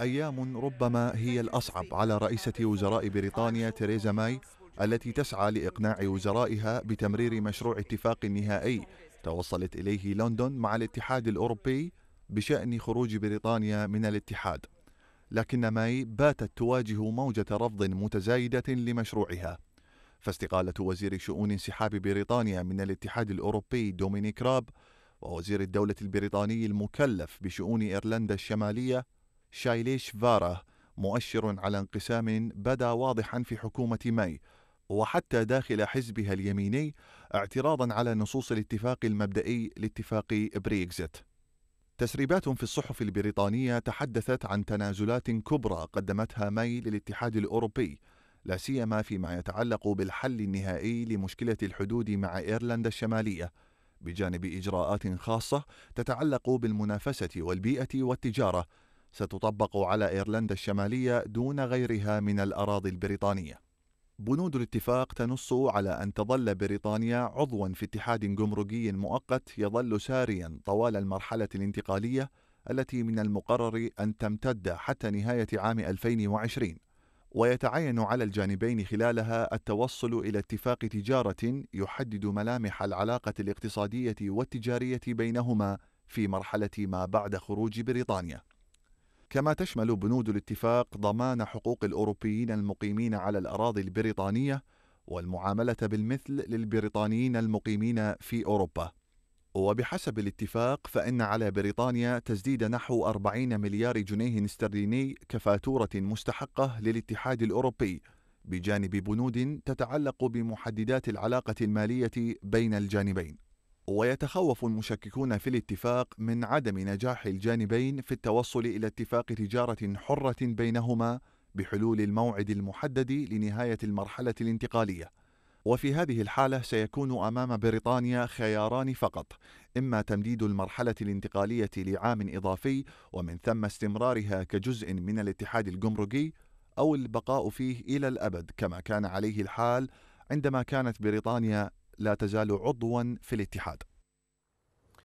أيام ربما هي الأصعب على رئيسة وزراء بريطانيا تيريزا ماي التي تسعى لإقناع وزرائها بتمرير مشروع اتفاق نهائي توصلت إليه لندن مع الاتحاد الأوروبي بشأن خروج بريطانيا من الاتحاد لكن ماي باتت تواجه موجة رفض متزايدة لمشروعها فاستقالة وزير شؤون انسحاب بريطانيا من الاتحاد الأوروبي دومينيك راب ووزير الدولة البريطاني المكلف بشؤون إيرلندا الشمالية شايليش فارا مؤشر على انقسام بدا واضحا في حكومة ماي وحتى داخل حزبها اليميني اعتراضا على نصوص الاتفاق المبدئي لاتفاق بريكزت تسريبات في الصحف البريطانية تحدثت عن تنازلات كبرى قدمتها ماي للاتحاد الأوروبي لا سيما فيما يتعلق بالحل النهائي لمشكلة الحدود مع إيرلندا الشمالية بجانب إجراءات خاصة تتعلق بالمنافسة والبيئة والتجارة ستطبق على ايرلندا الشماليه دون غيرها من الاراضي البريطانيه. بنود الاتفاق تنص على ان تظل بريطانيا عضوا في اتحاد جمركي مؤقت يظل ساريا طوال المرحله الانتقاليه التي من المقرر ان تمتد حتى نهايه عام 2020 ويتعين على الجانبين خلالها التوصل الى اتفاق تجاره يحدد ملامح العلاقه الاقتصاديه والتجاريه بينهما في مرحله ما بعد خروج بريطانيا كما تشمل بنود الاتفاق ضمان حقوق الأوروبيين المقيمين على الأراضي البريطانية والمعاملة بالمثل للبريطانيين المقيمين في أوروبا. وبحسب الاتفاق فإن على بريطانيا تسديد نحو 40 مليار جنيه استرليني كفاتورة مستحقة للاتحاد الأوروبي، بجانب بنود تتعلق بمحددات العلاقة المالية بين الجانبين. ويتخوف المشككون في الاتفاق من عدم نجاح الجانبين في التوصل الى اتفاق تجاره حره بينهما بحلول الموعد المحدد لنهايه المرحله الانتقاليه وفي هذه الحاله سيكون امام بريطانيا خياران فقط اما تمديد المرحله الانتقاليه لعام اضافي ومن ثم استمرارها كجزء من الاتحاد الجمركي او البقاء فيه الى الابد كما كان عليه الحال عندما كانت بريطانيا لا تزال عضوا في الاتحاد